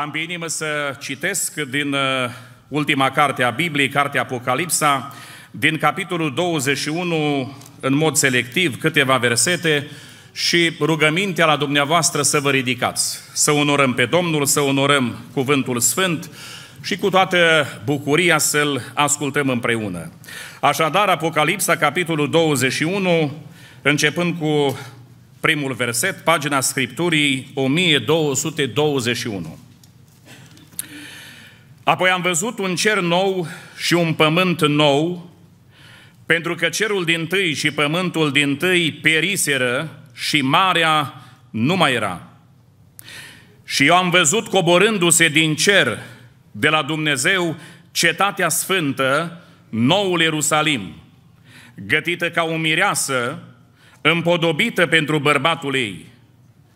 Am pe inimă să citesc din uh, ultima carte a Bibliei, cartea Apocalipsa, din capitolul 21, în mod selectiv, câteva versete și rugămintea la dumneavoastră să vă ridicați, să onorăm pe Domnul, să onorăm Cuvântul Sfânt și cu toată bucuria să-L ascultăm împreună. Așadar, Apocalipsa, capitolul 21, începând cu primul verset, pagina Scripturii 1221. Apoi am văzut un cer nou și un pământ nou, pentru că cerul din tâi și pământul din tâi periseră și marea nu mai era. Și eu am văzut coborându-se din cer de la Dumnezeu cetatea sfântă, noul Ierusalim, gătită ca o mireasă, împodobită pentru bărbatul ei.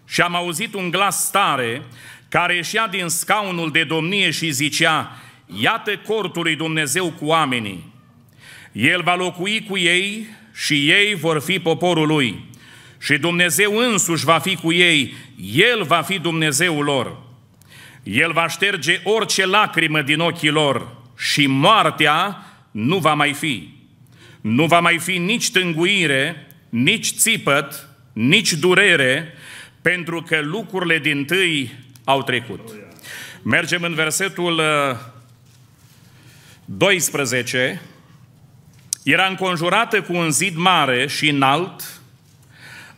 Și am auzit un glas tare care ieșea din scaunul de domnie și zicea, iată cortul lui Dumnezeu cu oamenii. El va locui cu ei și ei vor fi poporul lui. Și Dumnezeu însuși va fi cu ei, El va fi Dumnezeul lor. El va șterge orice lacrimă din ochii lor și moartea nu va mai fi. Nu va mai fi nici tânguire, nici țipăt, nici durere, pentru că lucrurile din tâi au trecut. Mergem în versetul 12. Uh, Era înconjurată cu un zid mare și înalt,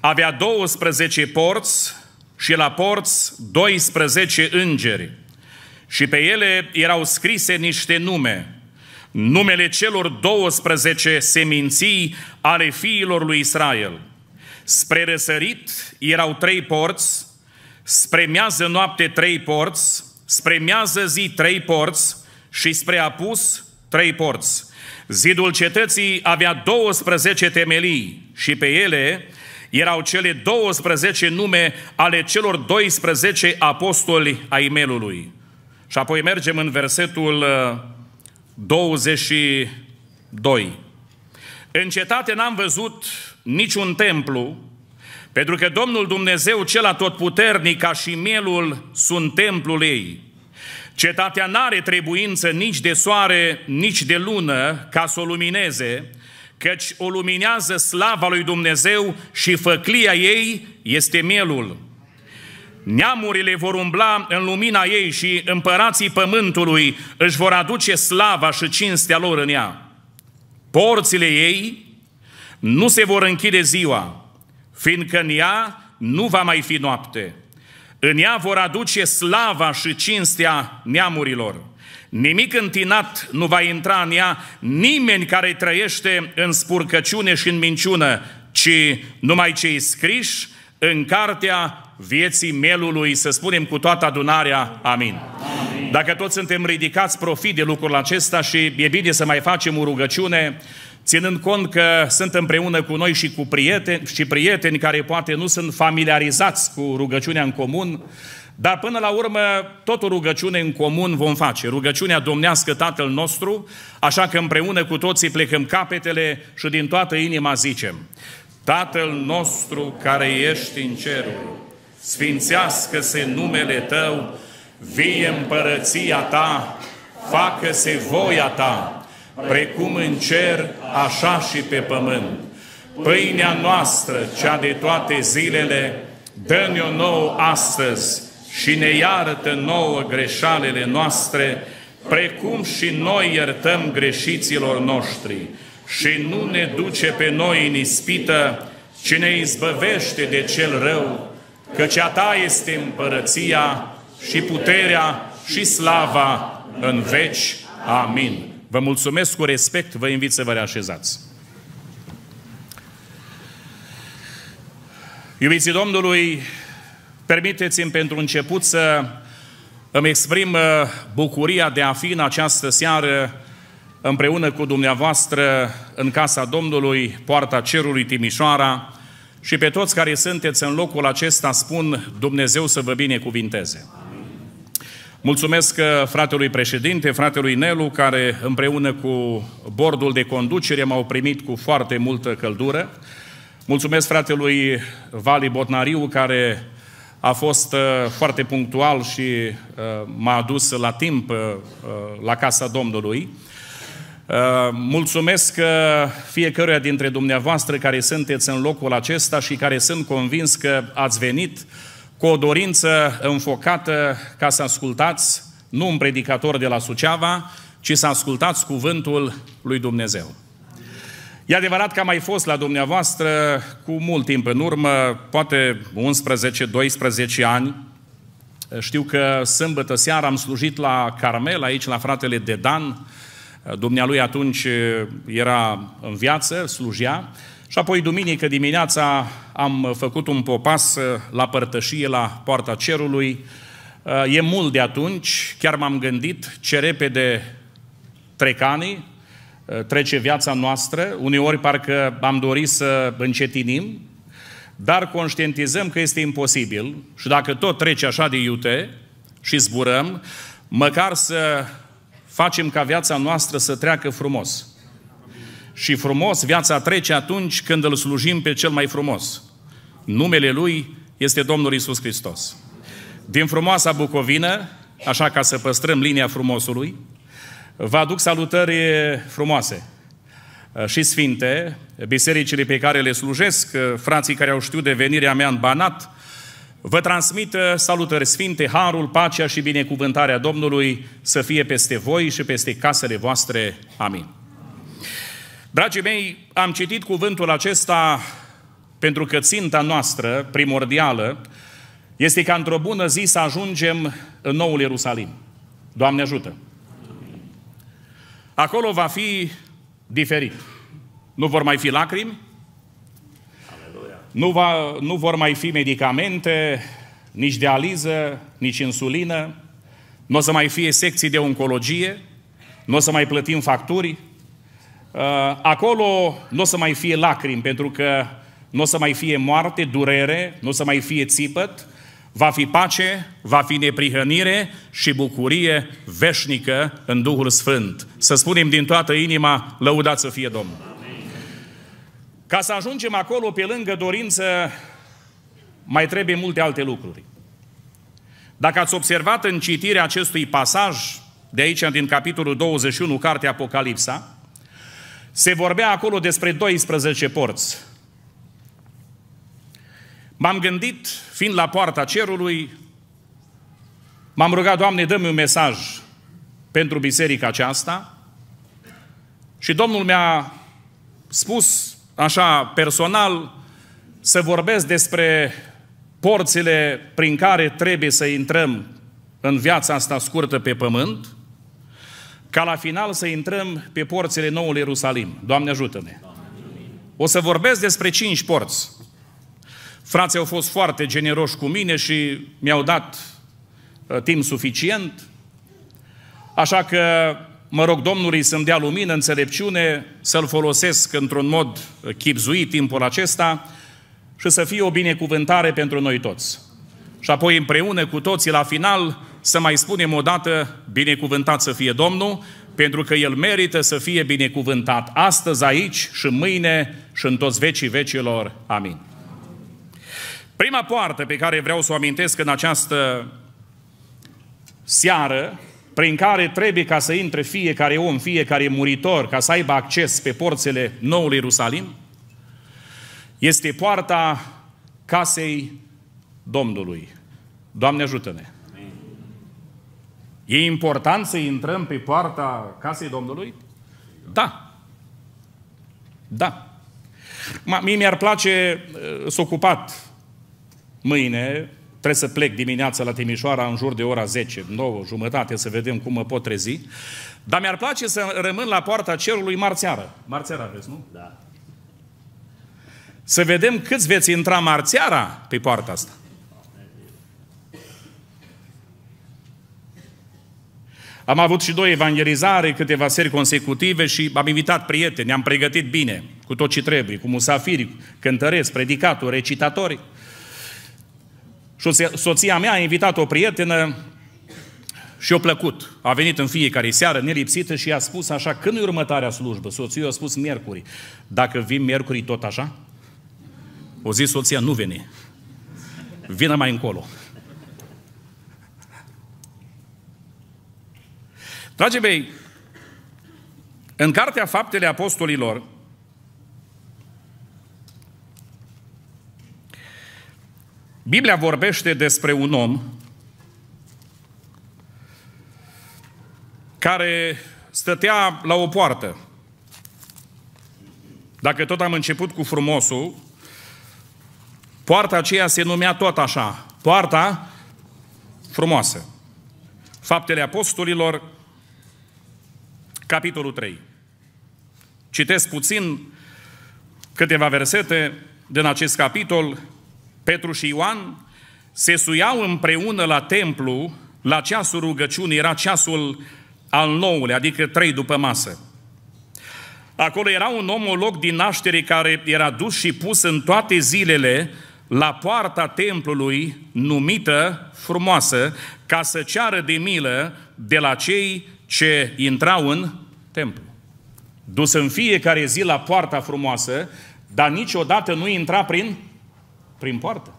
avea 12 porți și la porți 12 îngeri. Și pe ele erau scrise niște nume, numele celor 12 seminții ale fiilor lui Israel. Spre răsărit erau trei porți, Spre noapte trei porți, spre zi trei porți și spre apus trei porți. Zidul cetății avea 12 temelii și pe ele erau cele 12 nume ale celor 12 apostoli ai melului. Și apoi mergem în versetul 22. Uh, în cetate n-am văzut niciun templu, pentru că Domnul Dumnezeu cel atotputernic ca și mielul sunt templul ei. Cetatea n-are trebuință nici de soare, nici de lună ca să o lumineze, căci o luminează slava lui Dumnezeu și făclia ei este mielul. Neamurile vor umbla în lumina ei și împărații pământului își vor aduce slava și cinstea lor în ea. Porțile ei nu se vor închide ziua, fiindcă în ea nu va mai fi noapte. În ea vor aduce slava și cinstea neamurilor. Nimic întinat nu va intra în ea, nimeni care trăiește în spurcăciune și în minciună, ci numai cei scriși în cartea vieții melului, să spunem cu toată adunarea, amin. amin. Dacă toți suntem ridicați, profit de lucrul acesta și e bine să mai facem o rugăciune ținând cont că sunt împreună cu noi și cu prieteni, și prieteni care poate nu sunt familiarizați cu rugăciunea în comun, dar până la urmă, tot o rugăciune în comun vom face, rugăciunea domnească Tatăl nostru, așa că împreună cu toții plecăm capetele și din toată inima zicem, Tatăl nostru care ești în cerul, sfințească-se numele Tău, vie împărăția Ta, facă-se voia Ta, precum în cer, așa și pe pământ. Pâinea noastră, cea de toate zilele, dă-ne-o nouă astăzi și ne iartă nouă greșalele noastre, precum și noi iertăm greșiților noștri. Și nu ne duce pe noi în ispită, ci ne izbăvește de cel rău, căci a Ta este împărăția și puterea și slava în veci. Amin. Vă mulțumesc cu respect, vă invit să vă reașezați. Iubiții Domnului, permiteți-mi pentru început să îmi exprim uh, bucuria de a fi în această seară împreună cu dumneavoastră în Casa Domnului, Poarta Cerului Timișoara și pe toți care sunteți în locul acesta spun Dumnezeu să vă binecuvinteze. Amin. Mulțumesc uh, fratelui președinte, fratelui Nelu, care împreună cu bordul de conducere m-au primit cu foarte multă căldură. Mulțumesc fratelui Vali Botnariu, care a fost uh, foarte punctual și uh, m-a adus la timp la casa Domnului. Mulțumesc fiecăruia dintre dumneavoastră care sunteți în locul acesta și care sunt convins că ați venit cu o dorință înfocată ca să ascultați nu un predicator de la Suceava, ci să ascultați cuvântul lui Dumnezeu. E adevărat că am mai fost la dumneavoastră cu mult timp în urmă, poate 11-12 ani. Știu că sâmbătă seara am slujit la Carmel, aici la fratele Dedan. Dumnealui atunci era în viață, slujea. Și apoi, duminică dimineața, am făcut un popas uh, la părtășie, la Poarta Cerului. Uh, e mult de atunci, chiar m-am gândit ce repede trec ani, uh, trece viața noastră, uneori parcă am dorit să încetinim, dar conștientizăm că este imposibil și dacă tot trece așa de iute și zburăm, măcar să facem ca viața noastră să treacă frumos și frumos, viața trece atunci când îl slujim pe cel mai frumos. Numele lui este Domnul Isus Hristos. Din frumoasa Bucovină, așa ca să păstrăm linia frumosului, vă aduc salutări frumoase și sfinte, bisericile pe care le slujesc, frații care au știut de venirea mea în Banat, vă transmit salutări sfinte, harul, pacea și binecuvântarea Domnului să fie peste voi și peste casele voastre. Amin. Dragii mei, am citit cuvântul acesta pentru că ținta noastră primordială este ca într-o bună zi să ajungem în Noul Ierusalim. Doamne ajută! Acolo va fi diferit. Nu vor mai fi lacrimi, nu, va, nu vor mai fi medicamente, nici dializă, nici insulină, nu o să mai fie secții de oncologie, nu o să mai plătim facturi, Uh, acolo nu o să mai fie lacrimi, pentru că nu o să mai fie moarte, durere, nu o să mai fie țipăt, va fi pace, va fi neprihănire și bucurie veșnică în Duhul Sfânt. Să spunem din toată inima, lăudați să fie Domnul. Ca să ajungem acolo, pe lângă dorință, mai trebuie multe alte lucruri. Dacă ați observat în citirea acestui pasaj, de aici, din capitolul 21, Cartea Apocalipsa, se vorbea acolo despre 12 porți. M-am gândit, fiind la poarta cerului, m-am rugat, Doamne, dă-mi un mesaj pentru biserica aceasta și Domnul mi-a spus așa personal să vorbesc despre porțile prin care trebuie să intrăm în viața asta scurtă pe pământ ca la final să intrăm pe porțile noului Ierusalim. Doamne ajută-ne! O să vorbesc despre cinci porți. Frații au fost foarte generoși cu mine și mi-au dat uh, timp suficient, așa că mă rog Domnului să-mi dea lumină, înțelepciune, să-l folosesc într-un mod uh, chipzuit timpul acesta și să fie o binecuvântare pentru noi toți. Și apoi împreună cu toții la final să mai spunem o dată, binecuvântat să fie Domnul, pentru că El merită să fie binecuvântat astăzi aici și mâine și în toți vecii vecilor. Amin. Prima poartă pe care vreau să o amintesc în această seară, prin care trebuie ca să intre fiecare om, fiecare muritor, ca să aibă acces pe porțele noului Ierusalim, este poarta casei Domnului. Doamne ajută-ne! E important să intrăm pe poarta casei Domnului? Da. Da. Mie mi-ar place uh, să ocupat mâine, trebuie să plec dimineața la Timișoara în jur de ora 10, 9, jumătate, să vedem cum mă pot trezi. Dar mi-ar place să rămân la poarta cerului marțiară. Marțiară aveți, nu? Da. Să vedem câți veți intra marțiara pe poarta asta. Am avut și doi evangelizare, câteva seri consecutive și am invitat prieteni, am pregătit bine, cu tot ce trebuie, cu musafiri, cântăreți, predicatori, recitatori. Și soția mea a invitat o prietenă și o plăcut. A venit în fiecare seară, nelipsită, și i-a spus așa, când e următoarea slujbă? Soțiul a spus miercuri. Dacă vin miercuri tot așa? O zi soția, nu veni. Vină mai încolo. Dragii mei, în Cartea Faptele Apostolilor, Biblia vorbește despre un om care stătea la o poartă. Dacă tot am început cu frumosul, poarta aceea se numea tot așa, poarta frumoasă. Faptele Apostolilor, capitolul 3. Citesc puțin câteva versete din acest capitol. Petru și Ioan se suiau împreună la templu, la ceasul rugăciunii, era ceasul al nouălea, adică trei după masă. Acolo era un loc din naștere care era dus și pus în toate zilele la poarta templului numită frumoasă, ca să ceară de milă de la cei ce intrau în templu. Dus în fiecare zi la poarta frumoasă, dar niciodată nu intra prin, prin poartă.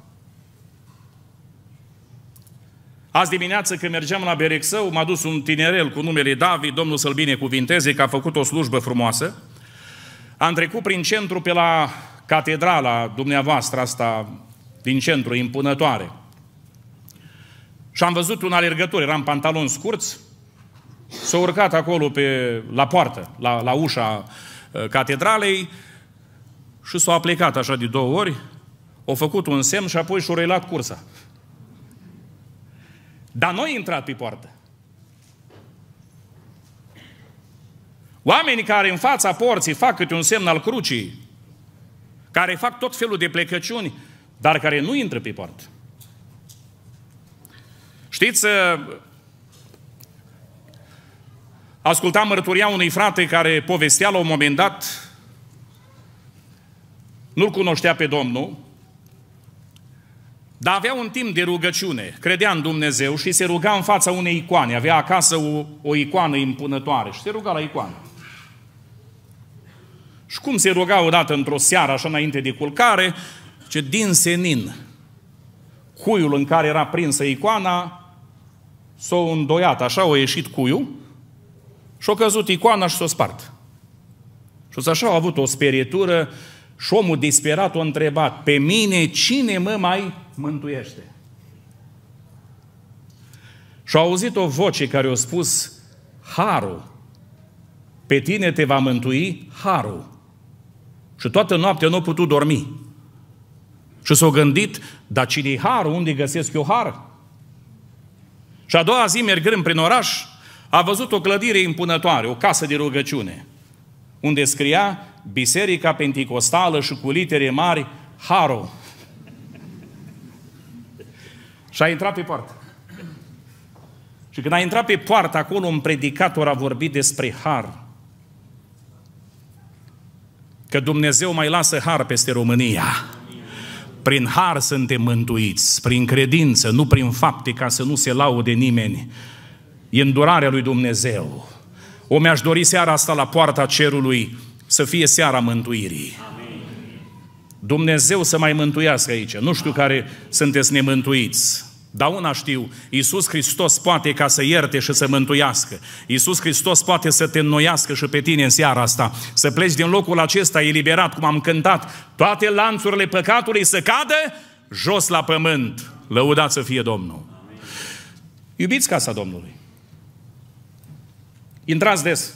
Azi dimineață când mergeam la Berexău, m-a dus un tinerel cu numele David, Domnul să-l binecuvinteze, că a făcut o slujbă frumoasă. Am trecut prin centru pe la catedrala dumneavoastră asta din centru, impunătoare. Și am văzut un alergător, eram pantaloni scurți, S-a urcat acolo pe, la poartă, la, la ușa uh, catedralei și s-a aplicat așa de două ori, a făcut un semn și apoi și-a relat cursa. Dar noi intrat pe poartă. Oamenii care în fața porții fac câte un semn al crucii, care fac tot felul de plecăciuni, dar care nu intră pe poartă. Știți, uh, Ascultam mărturia unui frate care povestea la un moment dat, nu-L cunoștea pe Domnul, dar avea un timp de rugăciune, credea în Dumnezeu și se ruga în fața unei icoane. Avea acasă o, o icoană impunătoare și se ruga la icoană. Și cum se ruga odată într-o seară, așa înainte de culcare, ce din senin, cuiul în care era prinsă icoana, s-a îndoiat, așa o ieșit cuiul, și-a căzut icoana și s-a spart. Și așa au avut o sperietură și omul disperat o întrebat, pe mine cine mă mai mântuiește? Și-a auzit o voce care a spus, Harul, pe tine te va mântui Harul. Și toată noaptea nu a putut dormi. Și s-a gândit, dar cine-i Harul? Unde găsesc eu Har? Și a doua zi, mergând prin oraș, a văzut o clădire impunătoare, o casă de rugăciune, unde scria Biserica Pentecostală și cu litere mari Haro. Și a intrat pe poartă. Și când a intrat pe poartă, acolo un predicator a vorbit despre har. Că Dumnezeu mai lasă har peste România. Prin har suntem mântuiți, prin credință, nu prin fapte, ca să nu se laude nimeni. E îndurarea lui Dumnezeu. O mi-aș dori seara asta la poarta cerului să fie seara mântuirii. Amin. Dumnezeu să mai mântuiască aici. Nu știu care sunteți nemântuiți. Dar una știu, Iisus Hristos poate ca să ierte și să mântuiască. Iisus Hristos poate să te înnoiască și pe tine în seara asta. Să pleci din locul acesta eliberat, cum am cântat, toate lanțurile păcatului să cadă jos la pământ. Lăudați să fie Domnul. Iubiți casa Domnului. Intrați des.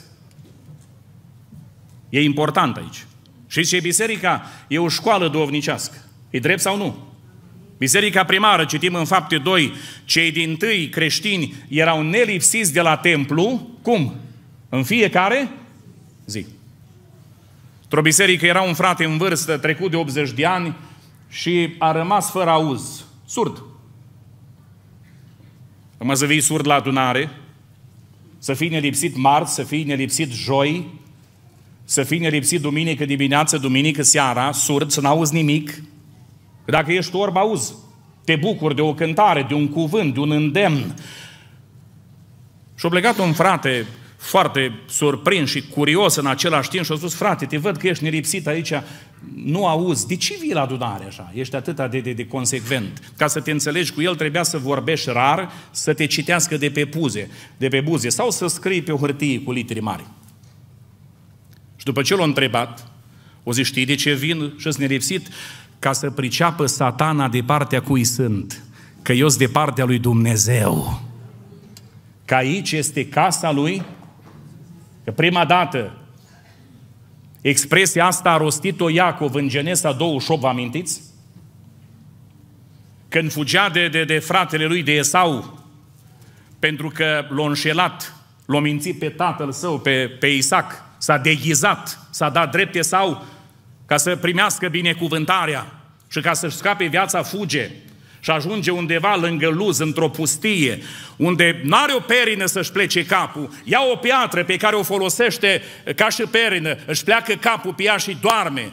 E important aici. Și ce biserica e o școală duovnicească. E drept sau nu? Biserica primară, citim în fapte 2, cei din tâi creștini erau nelipsiți de la templu, cum? În fiecare zi. Într-o biserică era un frate în vârstă, trecut de 80 de ani și a rămas fără auz, surd. vii surd la adunare, să fii nelipsit marți, să fii nelipsit joi, să fii nelipsit duminică dimineață, duminică seara, surd, să n-auzi nimic. dacă ești orb, auzi. Te bucuri de o cântare, de un cuvânt, de un îndemn. Și-a plecat un frate foarte surprins și curios în același timp și a spus, frate, te văd că ești nelipsit aici, nu auzi, de ce vii la adunare așa? Ești atât de, de, de consecvent. Ca să te înțelegi cu el, trebuia să vorbești rar, să te citească de pe buze, de pe buze sau să scrii pe o hârtie cu litri mari. Și după ce l-a întrebat, o zi știi de ce vin și ești nelipsit? Ca să priceapă satana de partea cui sunt, că eu sunt de partea lui Dumnezeu. Că aici este casa lui Că prima dată expresia asta a rostit-o Iacov în Genesa 28, vă amintiți? Când fugea de, de, de fratele lui, de Esau, pentru că l-a înșelat, l-a mințit pe tatăl său, pe, pe Isaac, s-a deghizat, s-a dat drept Esau ca să primească binecuvântarea și ca să-și scape viața, fuge și ajunge undeva lângă luz, într-o pustie, unde n-are o perină să-și plece capul, ia o piatră pe care o folosește ca și perină, își pleacă capul pe ea și doarme,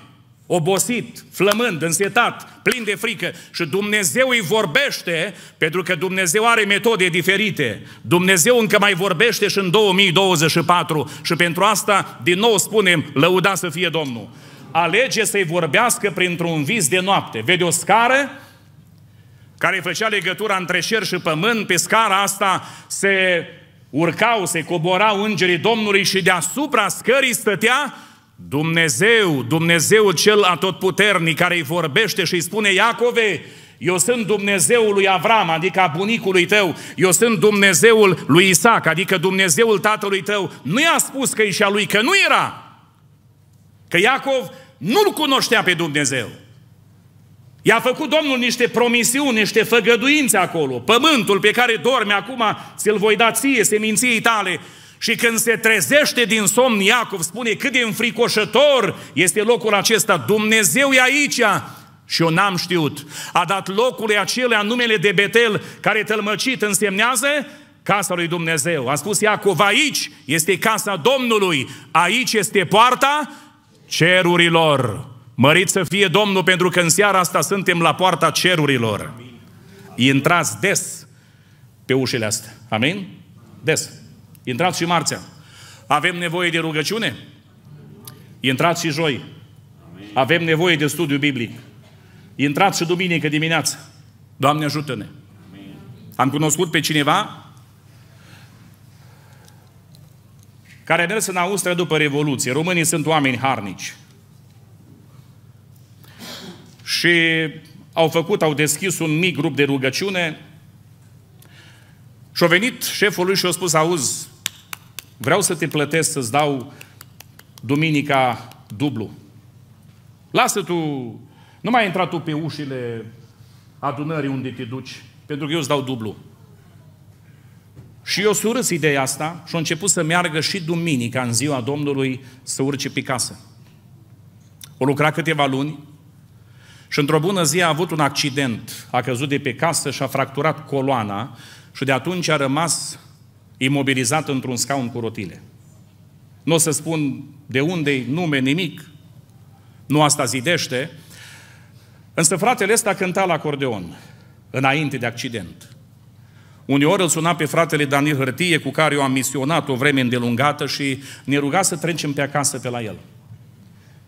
obosit, flămând, însetat, plin de frică. Și Dumnezeu îi vorbește, pentru că Dumnezeu are metode diferite. Dumnezeu încă mai vorbește și în 2024 și pentru asta, din nou spunem, lăuda să fie Domnul. Alege să-i vorbească printr-un vis de noapte. Vede o scară, care făcea legătura între cer și pământ, pe scara asta se urcau, se coborau îngerii Domnului și deasupra scării stătea Dumnezeu, Dumnezeu cel atotputernic care îi vorbește și îi spune Iacove, eu sunt Dumnezeul lui Avram, adică a bunicului tău, eu sunt Dumnezeul lui Isaac, adică Dumnezeul tatălui tău. Nu i-a spus că e și a lui, că nu era. Că Iacov nu-l cunoștea pe Dumnezeu. I-a făcut Domnul niște promisiuni, niște făgăduințe acolo. Pământul pe care dorme acum, ți-l voi da ție, seminției tale. Și când se trezește din somn, Iacov spune cât de înfricoșător este locul acesta. Dumnezeu e aici și eu n-am știut. A dat locului acelea numele de Betel, care tălmăcit însemnează casa lui Dumnezeu. A spus Iacov, aici este casa Domnului, aici este poarta cerurilor. Mărit să fie Domnul pentru că în seara asta suntem la poarta cerurilor. Intrați des pe ușile astea. Amin? Des. Intrați și marțea. Avem nevoie de rugăciune? Intrați și joi. Avem nevoie de studiu biblic. Intrați și duminică dimineață. Doamne ajută-ne! Am cunoscut pe cineva care a mers în Austria după Revoluție. Românii sunt oameni harnici și au făcut, au deschis un mic grup de rugăciune și a venit șeful lui și a spus, auzi, vreau să te plătesc, să-ți dau duminica dublu. Lasă tu, nu mai intra tu pe ușile adunării unde te duci, pentru că eu îți dau dublu. Și eu surâs ideea asta și a început să meargă și duminica în ziua Domnului să urce pe casă. O lucra câteva luni, și într-o bună zi a avut un accident, a căzut de pe casă și a fracturat coloana și de atunci a rămas imobilizat într-un scaun cu rotile. Nu o să spun de unde nume, nimic, nu asta zidește, însă fratele ăsta cânta la acordeon, înainte de accident. Uneori îl suna pe fratele Daniel Hârtie, cu care eu am misionat o vreme îndelungată și ne ruga să trecem pe acasă pe la el.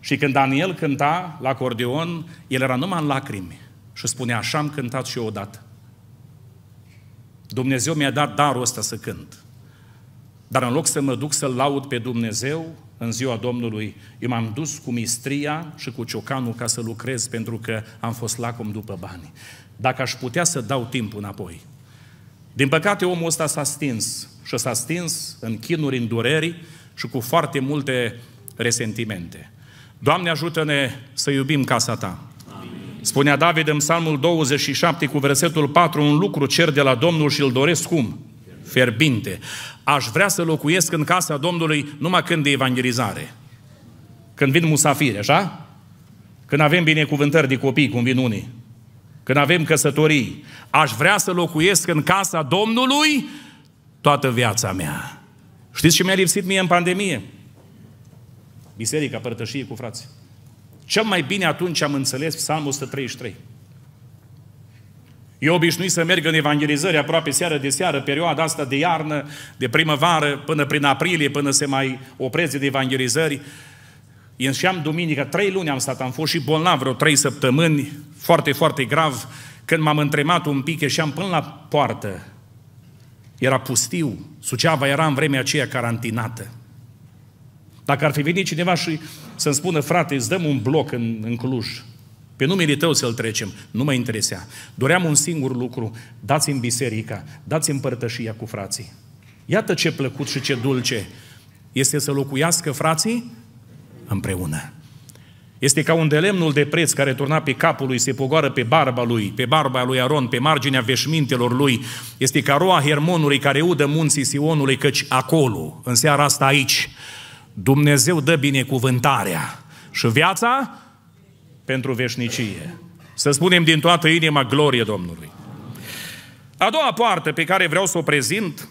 Și când Daniel cânta la acordeon, el era numai în lacrimi și spunea, așa am cântat și eu odată. Dumnezeu mi-a dat darul ăsta să cânt. Dar în loc să mă duc să-L laud pe Dumnezeu, în ziua Domnului, eu m-am dus cu mistria și cu ciocanul ca să lucrez pentru că am fost lacom după bani. Dacă aș putea să dau timpul înapoi. Din păcate omul ăsta s-a stins și s-a stins în chinuri, în dureri și cu foarte multe resentimente. Doamne ajută-ne să iubim casa Ta. Amin. Spunea David în Psalmul 27 cu versetul 4, un lucru cer de la Domnul și îl doresc cum? Ferbinte. Aș vrea să locuiesc în casa Domnului numai când de evangelizare. Când vin musafiri, așa? Când avem binecuvântări de copii, cum vin unii. Când avem căsătorii. Aș vrea să locuiesc în casa Domnului toată viața mea. Știți ce mi-a lipsit mie în pandemie? biserica, părtășie cu frați. Cel mai bine atunci am înțeles Psalmul 133. Eu obișnuit să merg în evangelizări aproape seară de seară, perioada asta de iarnă, de primăvară, până prin aprilie, până se mai opreze de evangelizări. am duminică, trei luni am stat, am fost și bolnav vreo trei săptămâni, foarte, foarte grav, când m-am întremat un pic, și am până la poartă. Era pustiu, Suceava era în vremea aceea carantinată. Dacă ar fi venit cineva și să-mi spună, frate, îți dăm un bloc în, în Cluj, pe numele tău să-l trecem, nu mă interesea. Doream un singur lucru, dați-mi biserica, dați-mi părtășia cu frații. Iată ce plăcut și ce dulce este să locuiască frații împreună. Este ca un delemnul de preț care turna pe capul lui, se pogoară pe barba lui, pe barba lui Aron, pe marginea veșmintelor lui. Este ca roa Hermonului care udă munții Sionului, căci acolo, în seara asta aici, Dumnezeu dă binecuvântarea și viața pentru veșnicie. Să spunem din toată inima glorie Domnului. A doua parte pe care vreau să o prezint,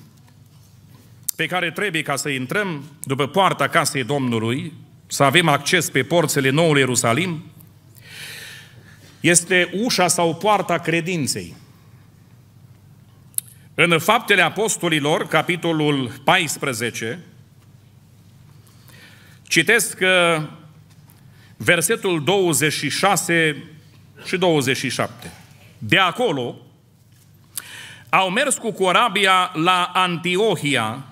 pe care trebuie ca să intrăm după poarta casei Domnului, să avem acces pe porțele Noului Ierusalim, este ușa sau poarta credinței. În Faptele Apostolilor, capitolul 14, Citesc uh, versetul 26 și 27. De acolo au mers cu corabia la Antiohia,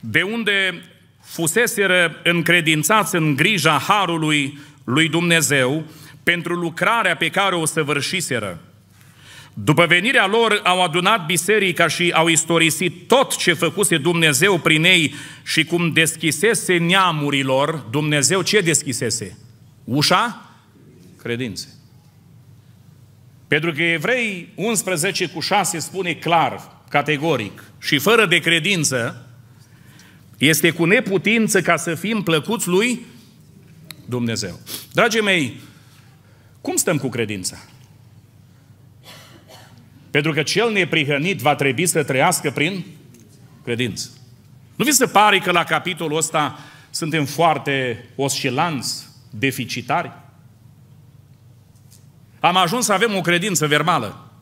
de unde fuseseră încredințați în grija harului lui Dumnezeu pentru lucrarea pe care o săvârșiseră. După venirea lor au adunat biserica și au istorisit tot ce făcuse Dumnezeu prin ei și cum deschisese neamurilor, Dumnezeu ce deschisese? Ușa? Credințe. Pentru că Evrei 11 cu 6 spune clar, categoric, și fără de credință, este cu neputință ca să fim plăcuți lui Dumnezeu. Dragii mei, cum stăm cu credința? Pentru că cel neprihănit va trebui să trăiască prin credință. Nu vi se pare că la capitolul ăsta suntem foarte oscilanți, deficitari? Am ajuns să avem o credință verbală.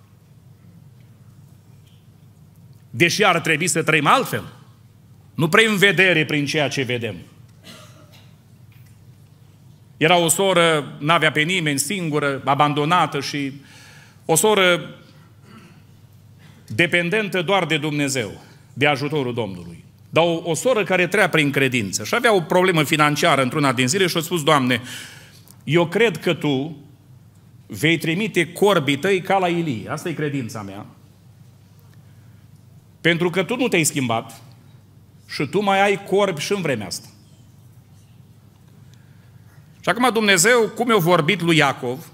Deși ar trebui să trăim altfel. Nu în vedere prin ceea ce vedem. Era o soră, n-avea pe nimeni, singură, abandonată și o soră dependentă doar de Dumnezeu, de ajutorul Domnului. Dar o, o soră care trea prin credință și avea o problemă financiară într-una din zile și a spus, Doamne, eu cred că Tu vei trimite corbii tăi ca la Ilie. Asta e credința mea. Pentru că tu nu te-ai schimbat și tu mai ai corbi și în vremea asta. Și acum Dumnezeu, cum i-a vorbit lui Iacov,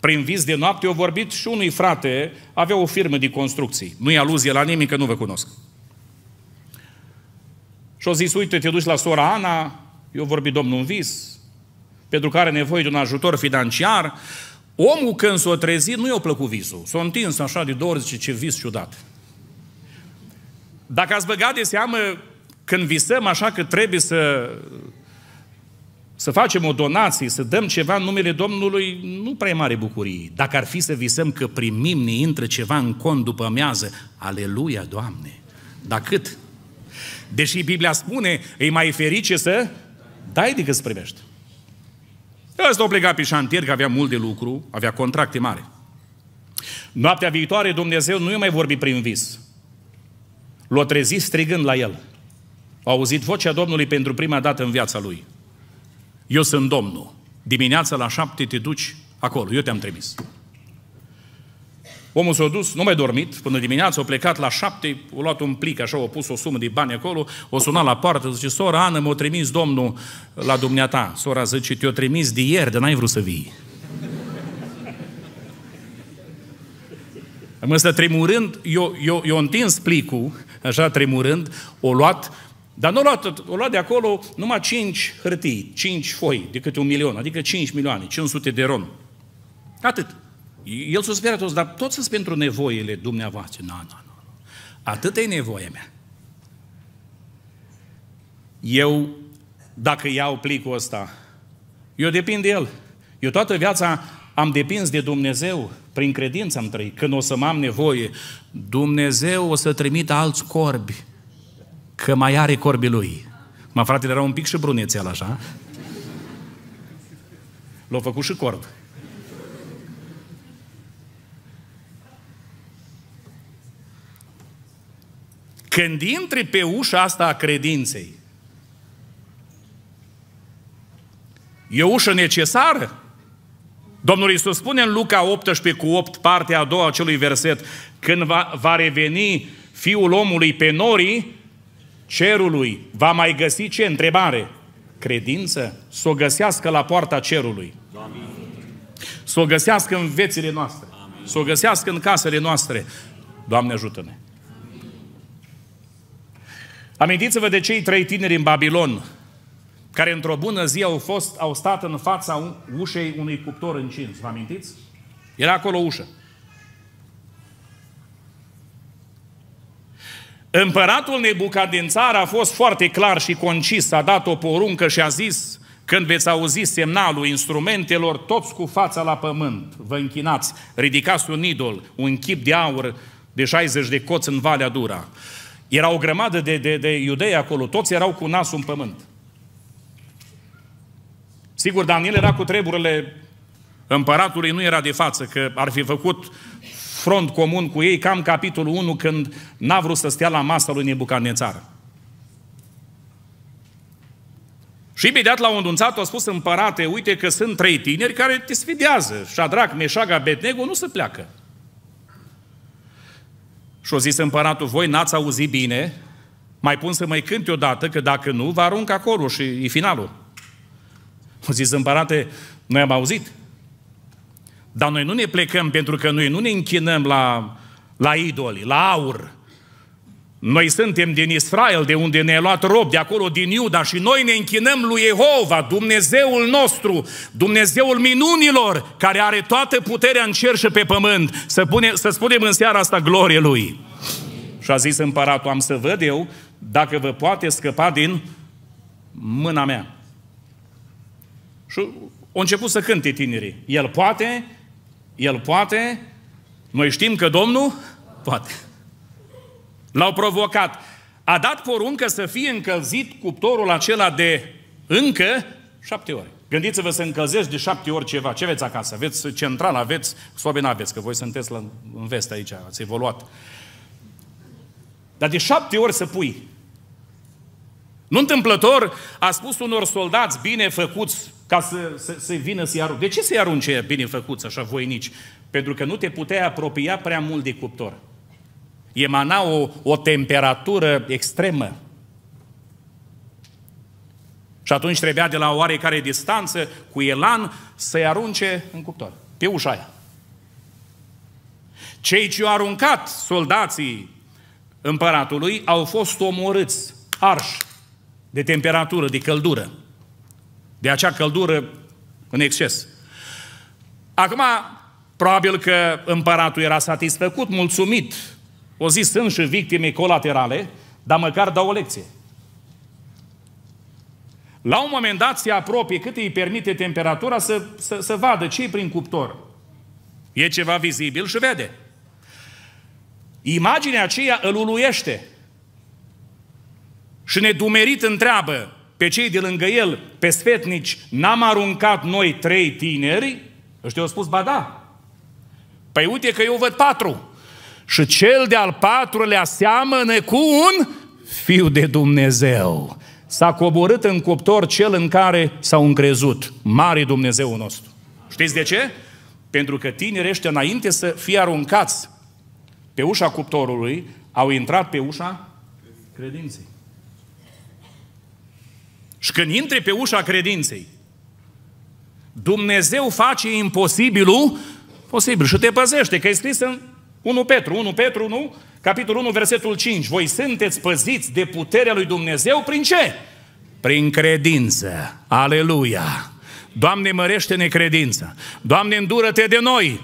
prin vis de noapte, eu vorbit și unui frate, avea o firmă de construcții. Nu-i aluzie la nimic, că nu vă cunosc. Și o zis, uite, te duci la sora Ana, eu vorbi domnul în vis, pentru că are nevoie de un ajutor financiar. Omul când s-a trezit, nu i-a plăcut visul. S-a întins așa de două ori, zice, ce vis ciudat. Dacă ați băgat de seamă, când visăm așa că trebuie să să facem o donație, să dăm ceva în numele Domnului, nu prea e mare bucurie. Dacă ar fi să visăm că primim, ne intră ceva în cont după amiază, aleluia, Doamne! Dar cât? Deși Biblia spune, e mai ferice să dai decât să primești. Ăsta o pleca pe șantier, că avea mult de lucru, avea contracte mari. Noaptea viitoare Dumnezeu nu i mai vorbi prin vis. L-a trezit strigând la el. A auzit vocea Domnului pentru prima dată în viața lui eu sunt Domnul. Dimineața la șapte te duci acolo, eu te-am trimis. Omul s-a dus, nu mai dormit, până dimineața, a plecat la șapte, a luat un plic, așa, a pus o sumă de bani acolo, o sunat la poartă, zice, sora Ana, m-a trimis Domnul la dumneata. Sora zice, te-a trimis de ieri, de n-ai vrut să vii. Am ăsta tremurând, eu, eu, eu întins plicul, așa tremurând, o luat, dar nu o luat, o luat de acolo numai 5 hârtii, 5 foi, de câte un milion, adică 5 milioane, 500 de ron. Atât. El s-a speriat toți, dar toți sunt pentru nevoile dumneavoastră. Nu, nu, nu. Atât e nevoia mea. Eu, dacă iau plicul ăsta, eu depind de el. Eu toată viața am depins de Dumnezeu, prin credință am trăit. Când o să mă am nevoie, Dumnezeu o să trimită alți corbi că mai are corbii lui. Mă, fratele, era un pic și brunețel așa. L-a făcut și corb. Când intri pe ușa asta a credinței, e ușă necesară? Domnul Iisus spune în Luca 18 cu 8, partea a doua acelui verset, când va, va reveni Fiul omului pe norii, cerului va mai găsi ce întrebare? Credință? Să o găsească la poarta cerului. Să o găsească în viețile noastre. Să o găsească în casele noastre. Doamne ajută-ne! Amintiți-vă de cei trei tineri în Babilon, care într-o bună zi au, fost, au stat în fața ușei unui cuptor încins. Vă amintiți? Era acolo o ușă. Împăratul Nebucadințar a fost foarte clar și concis, a dat o poruncă și a zis, când veți auzi semnalul instrumentelor, toți cu fața la pământ, vă închinați, ridicați un idol, un chip de aur de 60 de coți în Valea Dura. Era o grămadă de, de, de iudei acolo, toți erau cu nasul în pământ. Sigur, Daniel era cu treburile împăratului, nu era de față, că ar fi făcut front comun cu ei, cam capitolul 1, când n-a vrut să stea la masa lui Nebucanețar. Și imediat l-au îndunțat, au spus împărate, uite că sunt trei tineri care te sfidează. Șadrac, Meșaga, Betnego nu se pleacă. Și-o zis împăratul, voi n-ați auzit bine, mai pun să mai cânt odată, că dacă nu, vă arunc acolo și e finalul. O zis împărate, noi am auzit. Dar noi nu ne plecăm pentru că noi nu ne închinăm la, la idoli, la aur. Noi suntem din Israel, de unde ne-a luat rob, de acolo din Iuda și noi ne închinăm lui Jehova, Dumnezeul nostru, Dumnezeul minunilor, care are toată puterea în cer și pe pământ, să, pune, să spunem în seara asta glorie lui. Și a zis împăratul, am să văd eu dacă vă poate scăpa din mâna mea. Și au început să cânte tinerii. El poate, el poate, noi știm că Domnul poate. L-au provocat. A dat poruncă să fie încălzit cuptorul acela de încă șapte ori. Gândiți-vă să încălzești de șapte ori ceva. Ce aveți acasă? Aveți central, aveți, sobe aveți că voi sunteți la, în vest aici, ați evoluat. Dar de șapte ori să pui. Nu întâmplător a spus unor soldați bine făcuți ca să, să, să vină să-i arunce. De ce să-i arunce bine făcuți, așa voinici? Pentru că nu te puteai apropia prea mult de cuptor. Emana o, o temperatură extremă. Și atunci trebuia de la o oarecare distanță, cu elan, să-i arunce în cuptor, pe ușa aia. Cei ce au aruncat soldații împăratului au fost omorâți, arși, de temperatură, de căldură de acea căldură în exces. Acum, probabil că împăratul era satisfăcut, mulțumit, o zi sunt și victime colaterale, dar măcar dau o lecție. La un moment dat se apropie cât îi permite temperatura să, să, să vadă ce prin cuptor. E ceva vizibil și vede. Imaginea aceea îl uluiește. Și nedumerit întreabă, pe cei de lângă el, pe sfetnici, n-am aruncat noi trei tineri? Ăștia au spus, ba da. Păi uite că eu văd patru. Și cel de-al patrulea seamănă cu un fiu de Dumnezeu. S-a coborât în cuptor cel în care s-au încrezut. Mare Dumnezeu nostru. Știți de ce? Pentru că tinerii ăștia, înainte să fie aruncați pe ușa cuptorului, au intrat pe ușa credinței. Și când intri pe ușa credinței, Dumnezeu face imposibilul posibil și te păzește, că e scris în 1 Petru, 1 Petru, nu? Capitolul 1, versetul 5. Voi sunteți păziți de puterea lui Dumnezeu prin ce? Prin credință. Aleluia! Doamne, mărește-ne credința. Doamne, îndură-te de noi.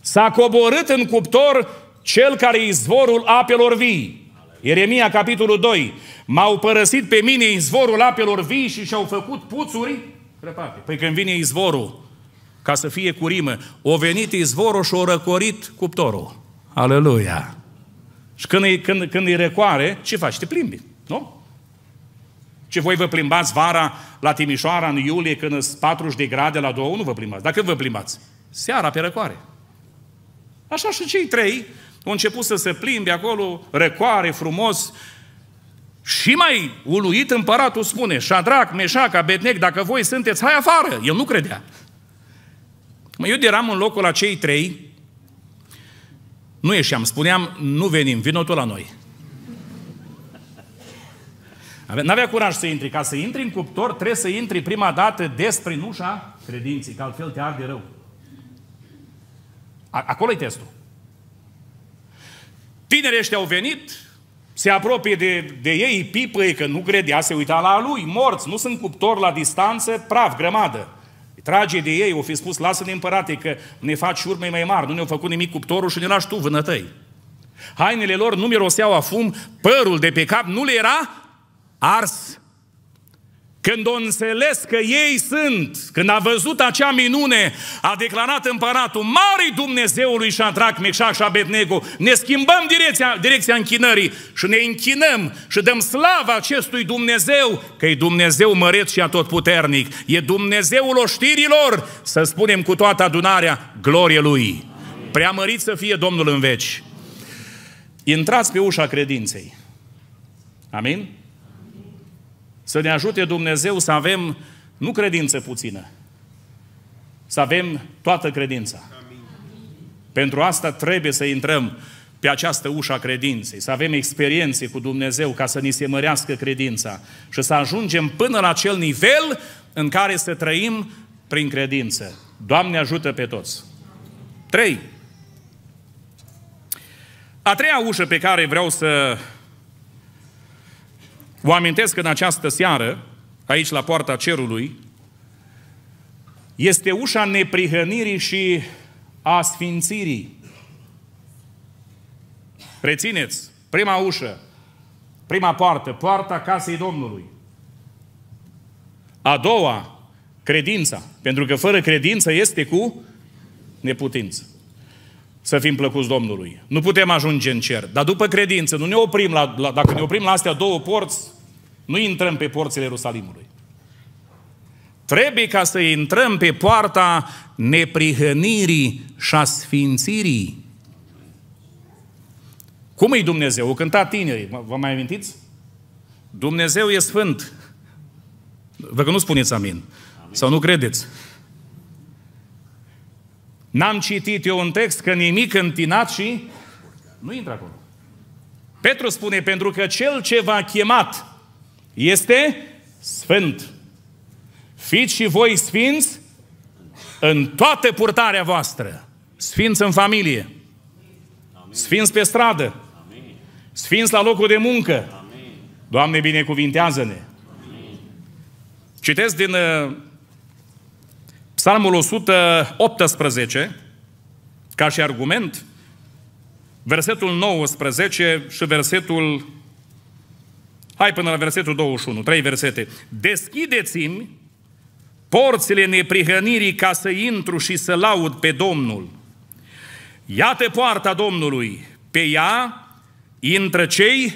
S-a coborât în cuptor cel care e izvorul apelor vii. Ieremia, capitolul 2. M-au părăsit pe mine izvorul apelor vii și și-au făcut puțuri crăpate. Păi când vine izvorul, ca să fie curimă, o venit izvorul și o răcorit cuptorul. Aleluia! Și când îi, când, când îi recoare, ce faci? Te plimbi, nu? Ce voi vă plimbați vara la Timișoara în iulie când sunt 40 de grade la două, nu vă plimbați. Dacă vă plimbați? Seara pe răcoare. Așa și cei trei au început să se plimbe acolo, răcoare, frumos, și mai uluit împăratul spune, Șadrac, Meșac, Abednec, dacă voi sunteți, hai afară! El nu credea. Mă, eu eram în locul acei trei, nu ieșeam, spuneam, nu venim, vină tu la noi. N-avea curaj să intri. Ca să intri în cuptor, trebuie să intri prima dată despre ușa credinții, că altfel te arde rău. Acolo e testul. Tinerii ăștia au venit, se apropie de, de ei, pipă că nu credea, se uita la lui, morți, nu sunt cuptori la distanță, praf, grămadă. Trage de ei, o fi spus, lasă-ne împărate că ne faci urme mai mari, nu ne-au făcut nimic cuptorul și ne lași tu vânătăi. Hainele lor nu miroseau a fum, părul de pe cap nu le era ars. Când o înțeles că ei sunt, când a văzut acea minune, a declarat împăratul Marii Dumnezeului Șadrach, Mecșac și Abednego, ne schimbăm direcția, direcția închinării și ne închinăm și dăm slava acestui Dumnezeu, că e Dumnezeu măreț și atotputernic, e Dumnezeul oștirilor, să spunem cu toată adunarea, glorie Lui. Preamărit să fie Domnul în veci. Intrați pe ușa credinței. Amin? Să ne ajute Dumnezeu să avem nu credință puțină, să avem toată credința. Amin. Pentru asta trebuie să intrăm pe această a credinței, să avem experiențe cu Dumnezeu ca să ni se mărească credința și să ajungem până la acel nivel în care să trăim prin credință. Doamne ajută pe toți! 3. A treia ușă pe care vreau să Vă amintesc că în această seară, aici la poarta cerului, este ușa neprihănirii și a sfințirii. Rețineți, prima ușă, prima poartă, poarta casei Domnului. A doua, credința. Pentru că fără credință este cu neputință să fim plăcuți Domnului. Nu putem ajunge în cer. Dar după credință, nu ne oprim la, la, dacă ne oprim la astea două porți, nu intrăm pe porțile Ierusalimului. Trebuie ca să intrăm pe poarta neprihănirii și a sfințirii. Cum e Dumnezeu? O cânta tinerii. Vă mai amintiți? Dumnezeu e sfânt. Vă că nu spuneți amin. amin. Sau nu credeți. N-am citit eu un text că nimic întinat și nu intră acolo. Petru spune, pentru că cel ce v-a chemat este sfânt. Fiți și voi sfinți în toată purtarea voastră. Sfinți în familie. Sfinți pe stradă. Sfinți la locul de muncă. Doamne, binecuvintează-ne. Citesc din uh, Psalmul 118, ca și argument, versetul 19 și versetul... Hai până la versetul 21, trei versete. Deschideți-mi porțile neprihănirii ca să intru și să laud pe Domnul. Iată poarta Domnului, pe ea intră cei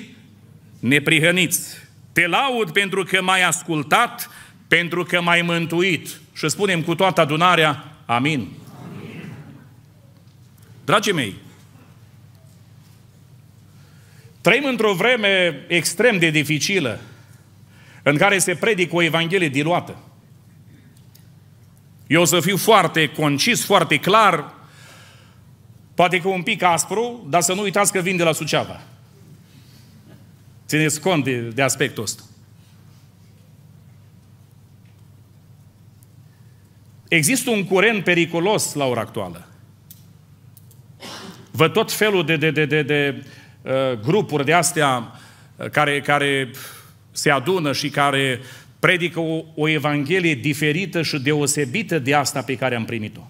neprihăniți. Te laud pentru că m-ai ascultat, pentru că m-ai mântuit și spunem cu toată adunarea, amin. amin. Dragii mei, trăim într-o vreme extrem de dificilă, în care se predică o Evanghelie diluată. Eu o să fiu foarte concis, foarte clar, poate că un pic aspru, dar să nu uitați că vin de la Suceava. Țineți cont de, de aspectul ăsta. Există un curent periculos la ora actuală. Văd tot felul de, de, de, de, de uh, grupuri de astea uh, care, care se adună și care predică o, o evanghelie diferită și deosebită de asta pe care am primit-o.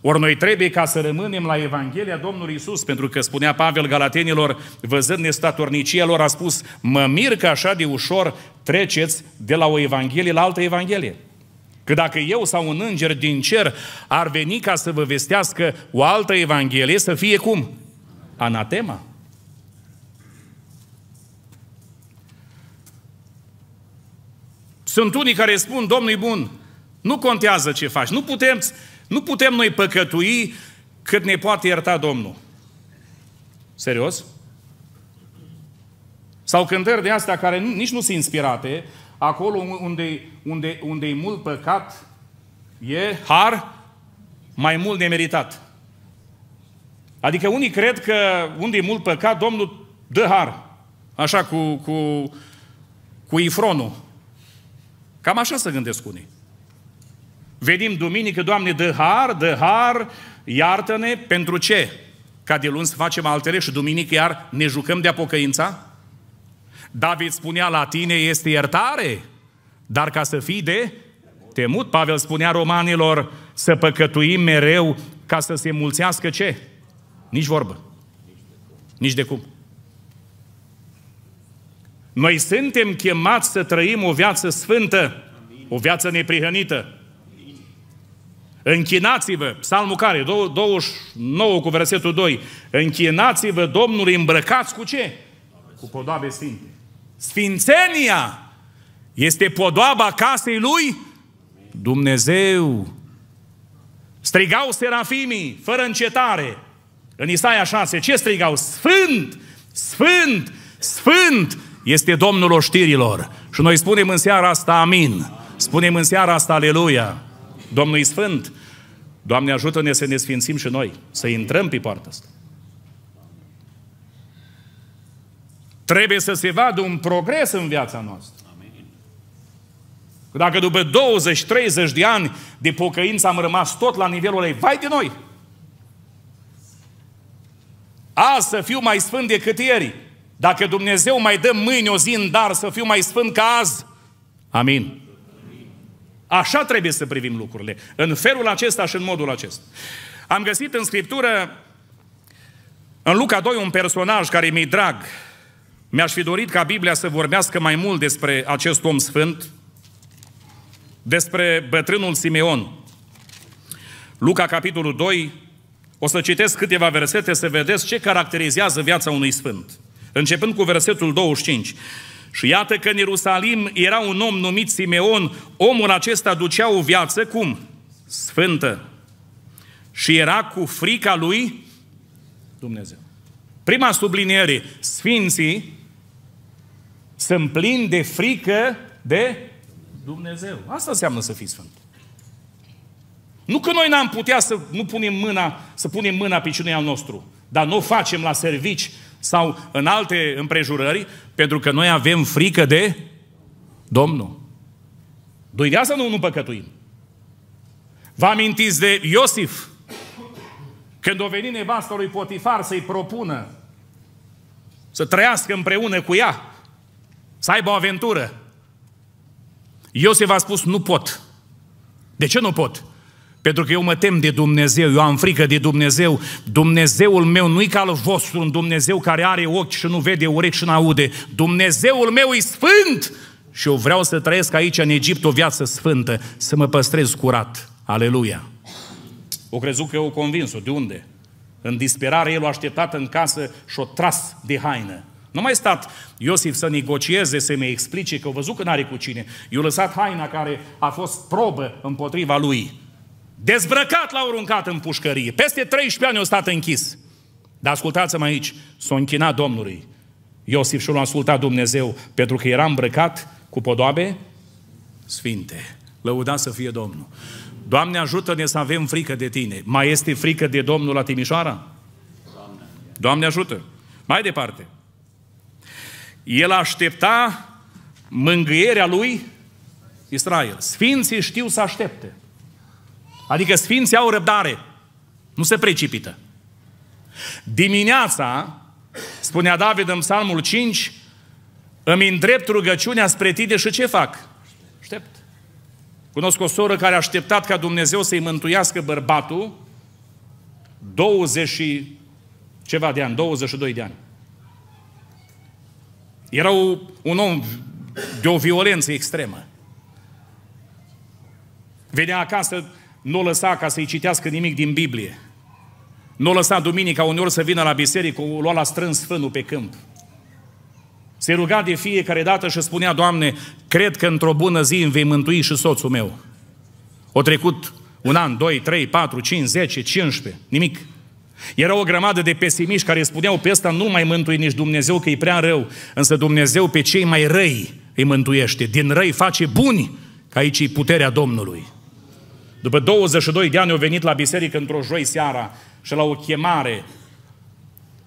Ori noi trebuie ca să rămânem la Evanghelia Domnului Isus, pentru că spunea Pavel Galatenilor, văzând nestatornicia lor, a spus, mă mir că așa de ușor treceți de la o Evanghelie la altă Evanghelie. Că dacă eu sau un înger din cer ar veni ca să vă vestească o altă evanghelie, să fie cum? Anatema. Sunt unii care spun, Domnul bun, nu contează ce faci, nu putem, nu putem noi păcătui cât ne poate ierta Domnul. Serios? Sau cântări de astea care nici nu sunt inspirate, Acolo unde, unde, unde e mult păcat, e har mai mult nemeritat. Adică unii cred că unde e mult păcat, Domnul dă har. Așa cu, cu, cu ifronul. Cam așa se gândesc unii. Vedem duminică, Doamne, dă har, dă har, iartă-ne, pentru ce? Ca de luni să facem altele și duminică iar ne jucăm de apocăința? pocăința? David spunea la tine este iertare, dar ca să fii de temut, Pavel spunea romanilor să păcătuim mereu ca să se mulțească ce? Nici vorbă. Nici de cum. Noi suntem chemați să trăim o viață sfântă, o viață neprihănită. Închinați-vă, psalmul care? 29 cu versetul 2. Închinați-vă Domnului, îmbrăcați cu ce? Cu podoabe sfinte. Sfințenia este podoaba casei lui Dumnezeu. Strigau serafimii, fără încetare, în Isaia 6, ce strigau? Sfânt, Sfânt, Sfânt este Domnul oștirilor. Și noi spunem în seara asta amin. Spunem în seara asta aleluia. Domnul Sfânt. Doamne ajută-ne să ne sfințim și noi, să intrăm pe poartă asta. Trebuie să se vadă un progres în viața noastră. Amin. Dacă după 20-30 de ani de pocăință am rămas tot la nivelul ei, vai de noi! Azi să fiu mai sfânt decât ieri. Dacă Dumnezeu mai dă mâine o zi în dar să fiu mai sfânt ca azi, amin. Așa trebuie să privim lucrurile. În felul acesta și în modul acesta. Am găsit în Scriptură, în Luca 2, un personaj care mi i drag, mi-aș fi dorit ca Biblia să vorbească mai mult despre acest om sfânt, despre bătrânul Simeon. Luca, capitolul 2, o să citesc câteva versete să vedeți ce caracterizează viața unui sfânt. Începând cu versetul 25. Și iată că în Ierusalim era un om numit Simeon, omul acesta ducea o viață, cum? Sfântă. Și era cu frica lui Dumnezeu. Prima subliniere, sfinții sunt plin de frică de Dumnezeu. Asta înseamnă să fii sfânt. Nu că noi n-am putea să nu punem mâna, să punem mâna pe al nostru, dar nu o facem la servici sau în alte împrejurări, pentru că noi avem frică de Domnul. Doi de asta nu, nu păcătuim. Vă amintiți de Iosif? Când o veni nevasta lui Potifar să-i propună să trăiască împreună cu ea, să aibă o aventură. Iosif a spus, nu pot. De ce nu pot? Pentru că eu mă tem de Dumnezeu, eu am frică de Dumnezeu. Dumnezeul meu nu-i ca al vostru, un Dumnezeu care are ochi și nu vede, urechi și nu aude. Dumnezeul meu e sfânt și eu vreau să trăiesc aici în Egipt o viață sfântă, să mă păstrez curat. Aleluia! O crezut că eu o convins-o. De unde? În disperare, el o așteptat în casă și o tras de haină. Nu mai stat Iosif să negocieze, să-mi explice că au văzut că n-are cu cine. I-a lăsat haina care a fost probă împotriva lui. Dezbrăcat l-au aruncat în pușcărie. Peste 13 ani au stat închis. Dar ascultați-mă aici, s-a închinat Domnului. Iosif și-l ascultat Dumnezeu pentru că era îmbrăcat cu podoabe sfinte. Lăudați să fie Domnul. Doamne ajută-ne să avem frică de Tine. Mai este frică de Domnul la Timișoara? Doamne, Doamne ajută! Mai departe. El aștepta mângâierea lui Israel. Sfinții știu să aștepte. Adică sfinții au răbdare. Nu se precipită. Dimineața, spunea David în Psalmul 5, îmi îndrept rugăciunea spre tine și ce fac? Aștept. Cunosc o soră care a așteptat ca Dumnezeu să-i mântuiască bărbatul 20 și ceva de ani, 22 de ani. Era un om de o violență extremă. Venea acasă, nu lăsa ca să-i citească nimic din Biblie. Nu lăsa duminica uneori să vină la biserică, o lua la strâns fânul pe câmp. Se ruga de fiecare dată și spunea, Doamne, cred că într-o bună zi îmi vei mântui și soțul meu. O trecut un an, doi, trei, patru, cinci, zece, cincisprezece, nimic. Era o grămadă de pesimiști care spuneau pe ăsta nu mai mântui nici Dumnezeu că e prea rău, însă Dumnezeu pe cei mai răi îi mântuiește. Din răi face buni, că aici e puterea Domnului. După 22 de ani au venit la biserică într-o joi seara și la o chemare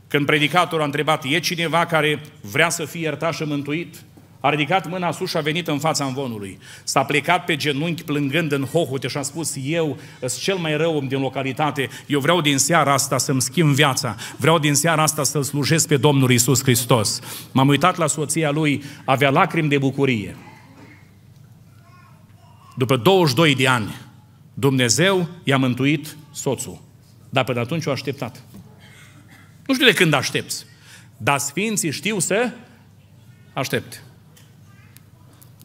când predicatorul a întrebat, e cineva care vrea să fie iertat și mântuit? A ridicat mâna sus și a venit în fața învonului. S-a plecat pe genunchi plângând în hohote și a spus, eu sunt cel mai rău om din localitate, eu vreau din seara asta să-mi schimb viața, vreau din seara asta să-L slujesc pe Domnul Isus Hristos. M-am uitat la soția lui, avea lacrimi de bucurie. După 22 de ani, Dumnezeu i-a mântuit soțul. Dar până atunci o așteptat. Nu știu de când aștepți, dar Sfinții știu să aștepte.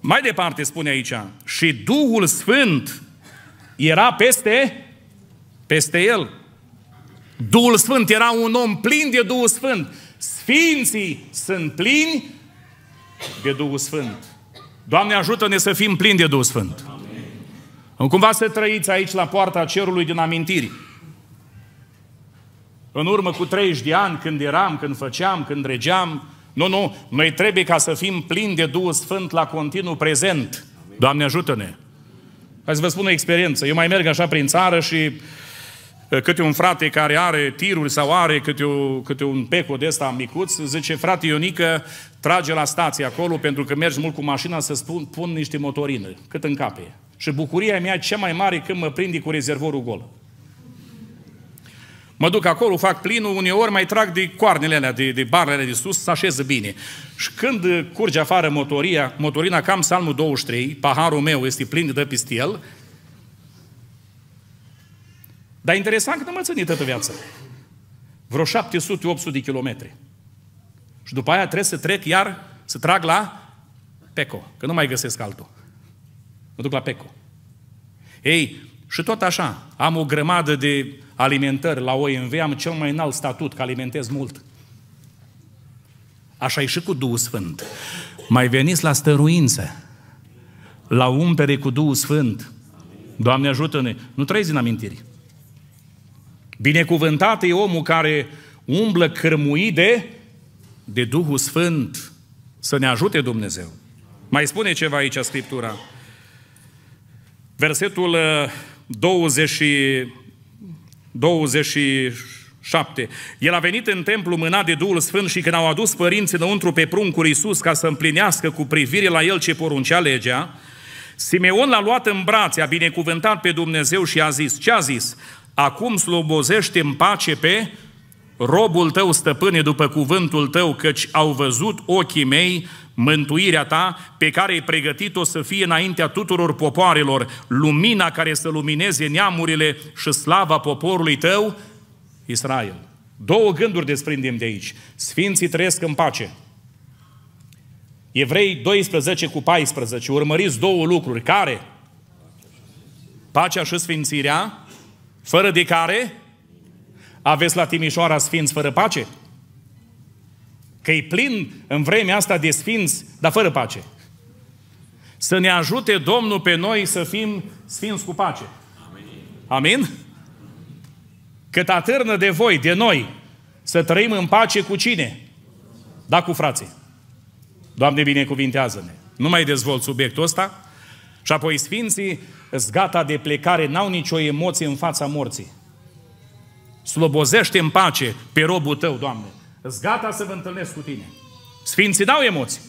Mai departe spune aici, și Duhul Sfânt era peste, peste el. Duhul Sfânt era un om plin de Duhul Sfânt. Sfinții sunt plini de Duhul Sfânt. Doamne ajută-ne să fim plini de Duhul Sfânt. Amin. Cumva să trăiți aici la poarta cerului din amintiri. În urmă cu 30 de ani, când eram, când făceam, când regeam, nu, nu, noi trebuie ca să fim plini de Duhul Sfânt la continuu prezent. Amin. Doamne ajută-ne! Hai să vă spun o experiență. Eu mai merg așa prin țară și câte un frate care are tiruri sau are câte, o, câte un peco de ăsta micuț, zice, frate Ionică, trage la stație acolo pentru că mergi mult cu mașina să spun, pun niște motorină, cât cape. Și bucuria mea cea mai mare când mă prinde cu rezervorul gol. Mă duc acolo, fac plinul, uneori mai trag de coarnele alea, de, de barele de sus, să așez bine. Și când uh, curge afară motoria, motorina cam salmul 23, paharul meu este plin de pistiel, dar interesant că nu mă țin toată viața. Vreo 700-800 de kilometri. Și după aia trebuie să trec iar, să trag la Peco, că nu mai găsesc altul. Mă duc la Peco. Ei, și tot așa, am o grămadă de alimentări la OMV, am cel mai înalt statut, că alimentez mult. Așa e și cu Duhul Sfânt. Mai veniți la stăruință, la umpere cu Duhul Sfânt. Doamne ajută-ne! Nu trăiți din amintiri. Binecuvântat e omul care umblă cărmuide de, de Duhul Sfânt. Să ne ajute Dumnezeu. Mai spune ceva aici Scriptura. Versetul 20 uh, 27. El a venit în templu mânat de Duhul Sfânt și când au adus părinții înăuntru pe pruncul Iisus ca să împlinească cu privire la el ce poruncea legea, Simeon l-a luat în brațe, a binecuvântat pe Dumnezeu și a zis, ce a zis? Acum slobozește în pace pe Robul tău, stăpâne, după cuvântul tău, căci au văzut ochii mei mântuirea ta, pe care ai pregătit-o să fie înaintea tuturor popoarelor, lumina care să lumineze neamurile și slava poporului tău, Israel. Două gânduri desprindem de aici. Sfinții trăiesc în pace. Evrei 12 cu 14. Urmăriți două lucruri. Care? Pacea și sfințirea, fără de care aveți la Timișoara sfinți fără pace? Că e plin în vremea asta de sfinți, dar fără pace. Să ne ajute Domnul pe noi să fim sfinți cu pace. Amin? Cât atârnă de voi, de noi, să trăim în pace cu cine? Da, cu frații. Doamne, binecuvintează-ne. Nu mai dezvolt subiectul ăsta. Și apoi sfinții sunt gata de plecare, n-au nicio emoție în fața morții slobozește în pace pe robul tău, Doamne. Îți gata să vă întâlnesc cu tine. Sfinții dau emoții.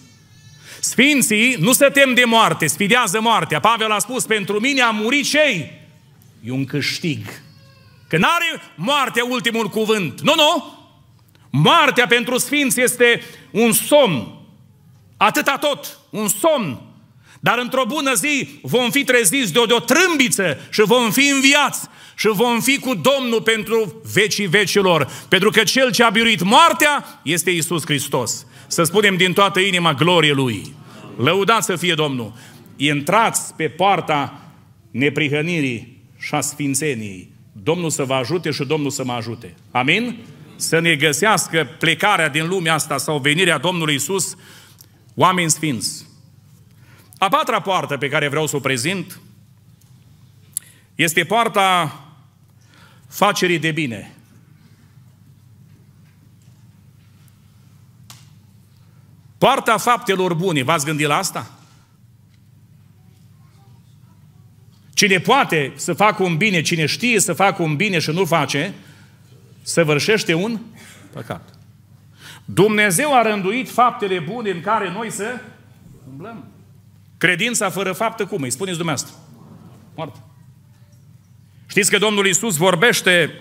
Sfinții nu se tem de moarte, sfidează moartea. Pavel a spus, pentru mine a murit cei. E un câștig. Că n-are moartea ultimul cuvânt. Nu, nu. Moartea pentru sfinți este un somn. Atâta tot. Un somn dar într-o bună zi vom fi treziți de o, de o trâmbiță și vom fi înviați și vom fi cu Domnul pentru vecii vecilor. Pentru că Cel ce a biruit moartea este Isus Hristos. Să spunem din toată inima glorie Lui. Lăudați să fie Domnul. Intrați pe poarta neprihănirii și a sfințeniei. Domnul să vă ajute și Domnul să mă ajute. Amin? Să ne găsească plecarea din lumea asta sau venirea Domnului Isus, oameni sfinți a patra poartă pe care vreau să o prezint este poarta facerii de bine. Poarta faptelor bune, v-ați gândit la asta? Cine poate să facă un bine, cine știe să facă un bine și nu face, vârșește un păcat. Dumnezeu a rânduit faptele bune în care noi să umblăm. Credința fără faptă cum îi? Spuneți dumneavoastră. Moartă. Știți că Domnul Isus vorbește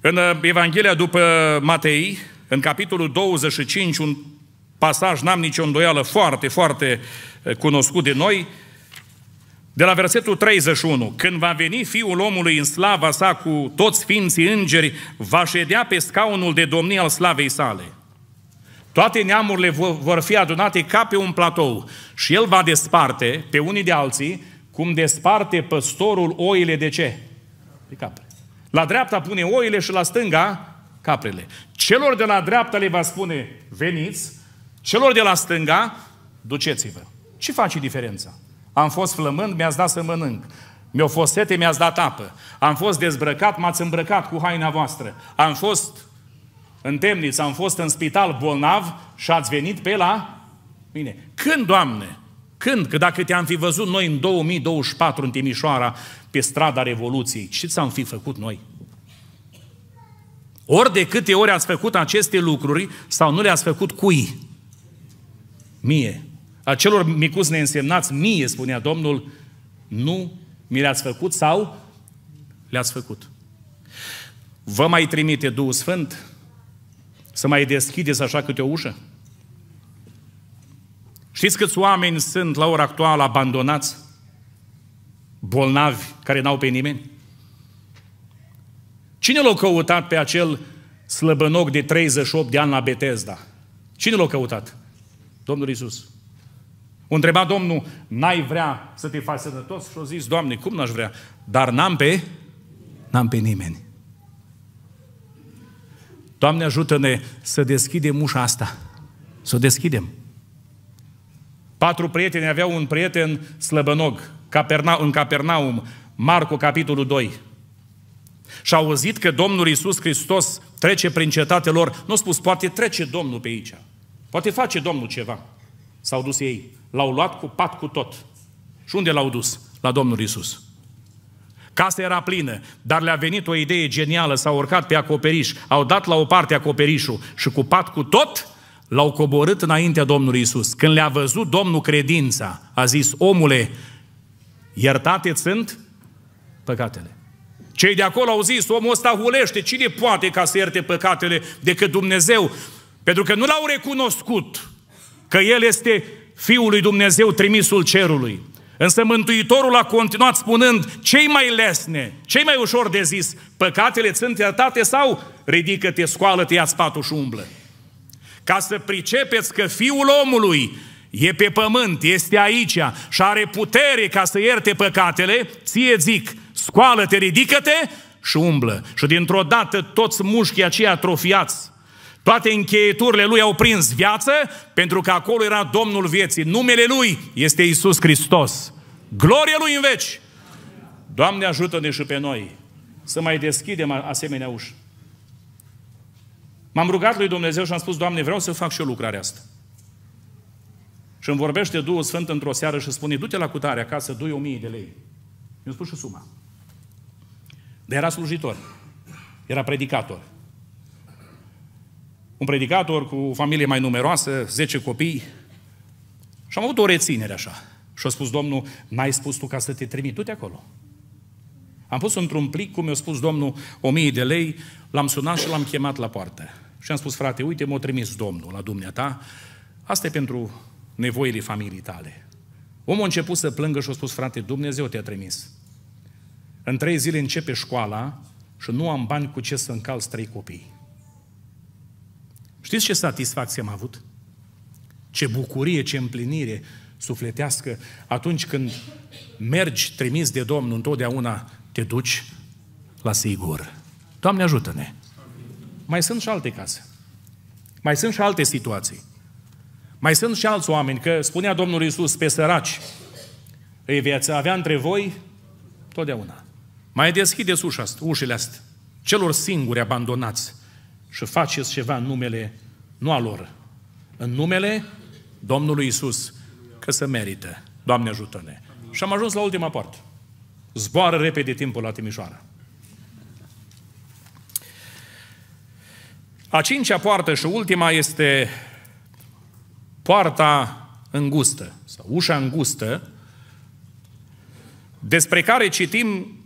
în uh, Evanghelia după Matei, în capitolul 25, un pasaj, n-am nicio îndoială, foarte, foarte uh, cunoscut de noi, de la versetul 31, când va veni Fiul omului în slava sa cu toți ființii îngeri, va ședea pe scaunul de domnie al slavei sale. Toate neamurile vor fi adunate ca pe un platou și el va desparte pe unii de alții, cum desparte păstorul oile de ce? De capre. La dreapta pune oile și la stânga caprele. Celor de la dreapta le va spune veniți, celor de la stânga duceți-vă. Ce face diferența? Am fost flămând, mi-ați dat să mănânc. Mi-au fost sete, mi-ați dat apă. Am fost dezbrăcat, m-ați îmbrăcat cu haina voastră. Am fost în temniță, am fost în spital bolnav și ați venit pe la mine. Când, Doamne? Când? Că dacă te-am fi văzut noi în 2024 în Timișoara, pe strada Revoluției, ce ți-am fi făcut noi? Ori de câte ori ați făcut aceste lucruri sau nu le-ați făcut cui? Mie. Acelor micuți neînsemnați, mie, spunea Domnul, nu mi le-ați făcut sau le-ați făcut. Vă mai trimite Duhul Sfânt să mai deschideți așa câte o ușă? Știți câți oameni sunt la ora actuală abandonați? Bolnavi, care n-au pe nimeni? Cine l-a căutat pe acel slăbănoc de 38 de ani la Betesda? Cine l-a căutat? Domnul Isus. O întreba Domnul, n-ai vrea să te faci sănătos? Și a zis, Doamne, cum n-aș vrea? Dar n-am pe, n-am pe nimeni. Doamne ajută-ne să deschidem ușa asta. Să o deschidem. Patru prieteni aveau un prieten slăbănog, Caperna, în Capernaum, Marco, capitolul 2. Și au auzit că Domnul Iisus Hristos trece prin cetate lor. Nu au spus, poate trece Domnul pe aici. Poate face Domnul ceva. S-au dus ei. L-au luat cu pat cu tot. Și unde l-au dus? La Domnul Iisus. Casa era plină, dar le-a venit o idee genială, s-au urcat pe acoperiș, au dat la o parte acoperișul și cu pat cu tot l-au coborât înaintea Domnului Isus. Când le-a văzut Domnul credința, a zis, omule, iertate sunt păcatele. Cei de acolo au zis, omul ăsta hulește, cine poate ca să ierte păcatele decât Dumnezeu? Pentru că nu l-au recunoscut că el este Fiul lui Dumnezeu, trimisul cerului. Însă Mântuitorul a continuat spunând, cei mai lesne, cei mai ușor de zis, păcatele sunt iertate sau ridică-te, scoală-te, ia patul și umblă. Ca să pricepeți că Fiul omului e pe pământ, este aici și are putere ca să ierte păcatele, ție zic, scoală-te, ridică-te și umblă. Și dintr-o dată toți mușchii aceia atrofiați, toate încheieturile lui au prins viață, pentru că acolo era Domnul vieții. Numele lui este Isus Hristos. Glorie lui în veci! Doamne ajută-ne și pe noi să mai deschidem asemenea uși. M-am rugat lui Dumnezeu și am spus, Doamne, vreau să fac și eu lucrarea asta. Și îmi vorbește Duhul Sfânt într-o seară și spune, du-te la cutare acasă, du-i o mie de lei. Mi-a spus și suma. Dar era slujitor. Era predicator un predicator cu o familie mai numeroasă, 10 copii. Și am avut o reținere așa. Și a spus Domnul, n-ai spus tu ca să te trimit, du acolo. Am pus într-un plic, cum mi-a spus Domnul, o mie de lei, l-am sunat și l-am chemat la poartă. Și am spus, frate, uite, m-a trimis Domnul la dumneata, asta e pentru nevoile familiei tale. Omul a început să plângă și a spus, frate, Dumnezeu te-a trimis. În trei zile începe școala și nu am bani cu ce să încalz trei copii. Știți ce satisfacție am avut? Ce bucurie, ce împlinire sufletească atunci când mergi trimis de Domnul întotdeauna te duci la sigur. Doamne ajută-ne! Mai sunt și alte case. Mai sunt și alte situații. Mai sunt și alți oameni, că spunea Domnul Iisus pe săraci, îi veți avea între voi totdeauna. Mai deschideți ușa ușile astea, celor singuri abandonați, și faceți ceva în numele, nu al lor, în numele Domnului Isus, că se merită. Doamne ajută-ne! Și am ajuns la ultima parte. Zboară repede timpul la Timișoara. A cincea poartă și ultima este poarta îngustă, sau ușa îngustă, despre care citim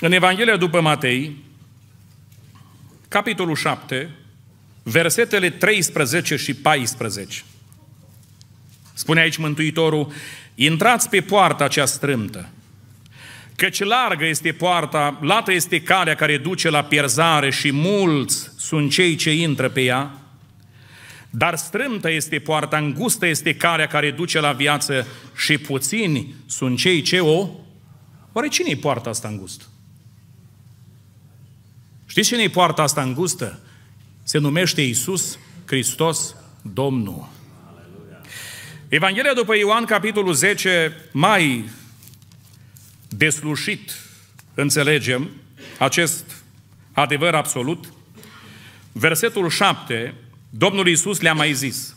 în Evanghelia după Matei, capitolul 7, versetele 13 și 14. Spune aici Mântuitorul, intrați pe poarta cea strâmtă, căci largă este poarta, lată este calea care duce la pierzare și mulți sunt cei ce intră pe ea, dar strâmtă este poarta, îngustă este calea care duce la viață și puțini sunt cei ce o... Oare cine e poarta asta îngustă? Știți cine e poarta asta îngustă? Se numește Isus Hristos Domnul. Evanghelia după Ioan, capitolul 10, mai deslușit înțelegem acest adevăr absolut. Versetul 7, Domnul Iisus le-a mai zis,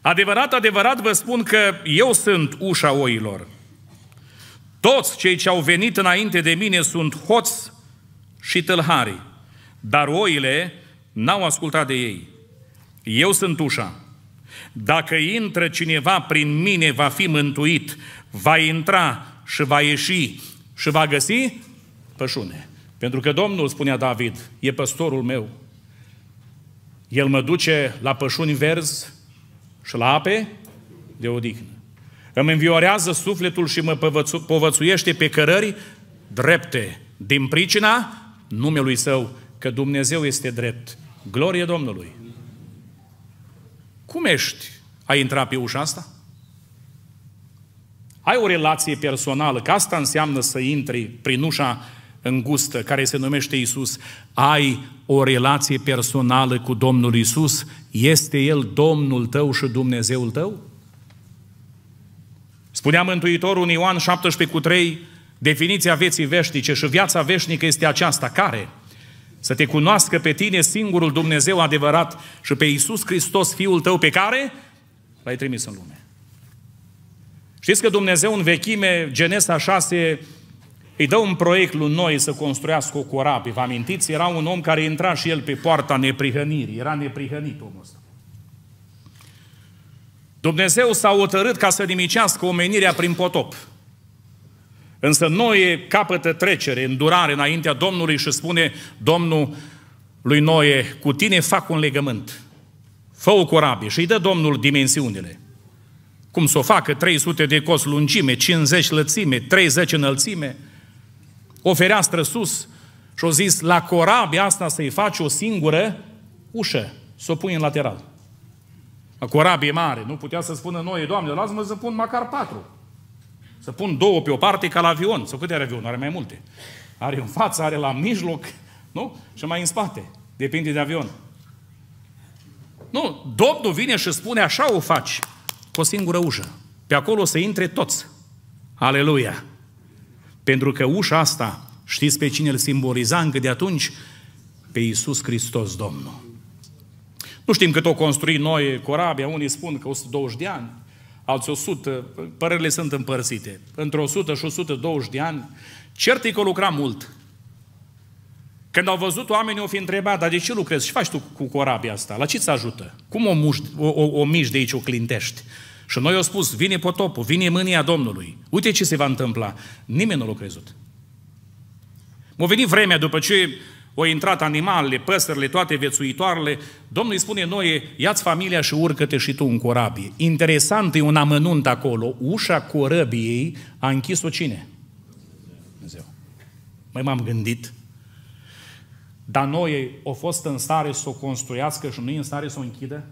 Adevărat, adevărat vă spun că eu sunt ușa oilor. Toți cei ce au venit înainte de mine sunt hoți și tâlharii, dar oile n-au ascultat de ei. Eu sunt ușa. Dacă intră cineva prin mine, va fi mântuit, va intra și va ieși și va găsi pășune. Pentru că Domnul, spunea David, e păstorul meu. El mă duce la pășuni verzi și la ape de odihnă. Îmi înviorează sufletul și mă povățuiește pe cărări drepte din pricina numelui Său că Dumnezeu este drept. Glorie Domnului! Cum ești? Ai intrat pe ușa asta? Ai o relație personală, că asta înseamnă să intri prin ușa îngustă, care se numește Isus. Ai o relație personală cu Domnul Isus? Este El Domnul tău și Dumnezeul tău? Spunea Mântuitorul în Ioan 17 cu 3, Definiția vieții veșnice și viața veșnică este aceasta. Care? Să te cunoască pe tine singurul Dumnezeu adevărat și pe Iisus Hristos, Fiul tău, pe care l-ai trimis în lume. Știți că Dumnezeu în vechime, Genesa 6, îi dă un proiect lui noi să construiască o corabie. Vă amintiți? Era un om care intra și el pe poarta neprihănirii. Era neprihănit omul ăsta. Dumnezeu s-a otărât ca să nimicească omenirea prin potop. Însă Noe capătă trecere, îndurare înaintea Domnului și spune Domnul lui Noe, cu tine fac un legământ. Fă o corabie și îi dă Domnul dimensiunile. Cum să o facă? 300 de cos lungime, 50 lățime, 30 înălțime. O fereastră sus și o zis, la corabia asta să-i faci o singură ușă, să o pui în lateral. La corabie mare, nu putea să spună noi, Doamne, lasă-mă să pun măcar patru. Să pun două pe o parte ca la avion. Sau câte are avion? Are mai multe. Are în față, are la mijloc, nu? Și mai în spate. Depinde de avion. Nu, Domnul vine și spune așa o faci, cu o singură ușă. Pe acolo să intre toți. Aleluia! Pentru că ușa asta, știți pe cine îl simboliza încă de atunci? Pe Iisus Hristos Domnul. Nu știm cât o construi noi corabia, unii spun că 120 de ani, alți 100, părerile sunt împărțite. Între 100 și 120 de ani, cert că lucra mult. Când au văzut oamenii, o fi întrebat, dar de ce lucrezi? Ce faci tu cu corabia asta? La ce ți ajută? Cum o, muști, o, o, o miști de aici, o clintești? Și noi au spus, vine potopul, vine mânia Domnului. Uite ce se va întâmpla. Nimeni nu l-a crezut. M-a venit vremea după ce o intrat animalele, păsările, toate viețuitoarele. Domnul îi spune Noe, ia-ți familia și urcă-te și tu în corabie. Interesant e un amănunt acolo. Ușa corabiei a închis-o cine? Dumnezeu. Mai m-am gândit. Dar Noe a fost în stare să o construiască și nu e în stare să o închidă?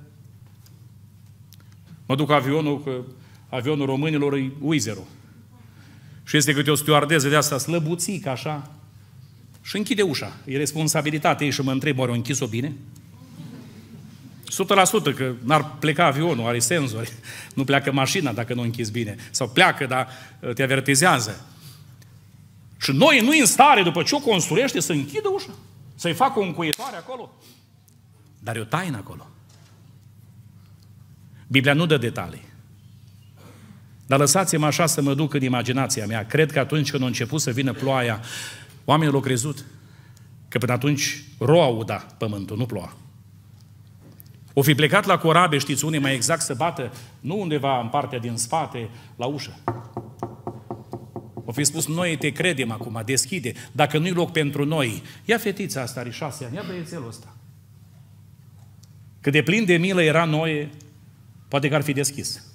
Mă duc avionul, că avionul românilor e uizerul. Și este câte o stewardeză de asta slăbuțică, așa, și închide ușa. E responsabilitatea ei și mă întreb, oare o închis-o bine? 100% că n-ar pleca avionul, are senzori, nu pleacă mașina dacă nu o închizi bine. Sau pleacă, dar ă, te avertizează. Și noi nu în stare, după ce o construiește, să închidă ușa, să-i facă un cuietoare acolo. Dar e o taină acolo. Biblia nu dă detalii. Dar lăsați-mă așa să mă duc în imaginația mea. Cred că atunci când a început să vină ploaia, Oamenii au crezut că până atunci roa uda pământul, nu ploua. O fi plecat la corabe, știți, unde mai exact să bată, nu undeva în partea din spate, la ușă. O fi spus, noi te credem acum, deschide, dacă nu-i loc pentru noi, ia fetița asta, are șase ani, ia băiețelul ăsta. Că de plin de milă era Noe, poate că ar fi deschis.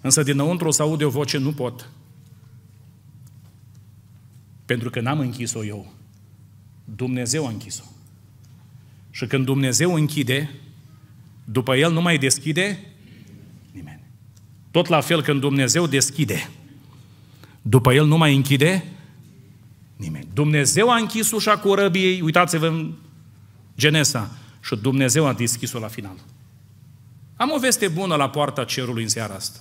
Însă dinăuntru o să aude o voce, nu pot, pentru că n-am închis-o eu. Dumnezeu a închis-o. Și când Dumnezeu închide, după el nu mai deschide nimeni. Tot la fel când Dumnezeu deschide, după el nu mai închide nimeni. Dumnezeu a închis ușa corăbiei, uitați-vă în Genesa, și Dumnezeu a deschis-o la final. Am o veste bună la poarta cerului în seara asta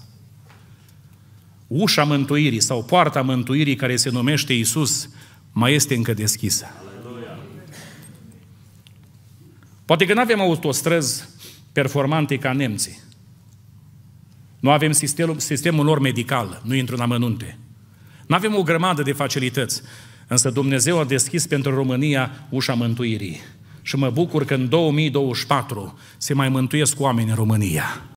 ușa mântuirii sau poarta mântuirii care se numește Isus mai este încă deschisă. Poate că nu avem autostrăzi performante ca nemții. Nu avem sistemul, sistemul lor medical, nu intru în amănunte. Nu avem o grămadă de facilități, însă Dumnezeu a deschis pentru România ușa mântuirii. Și mă bucur că în 2024 se mai mântuiesc oameni în România.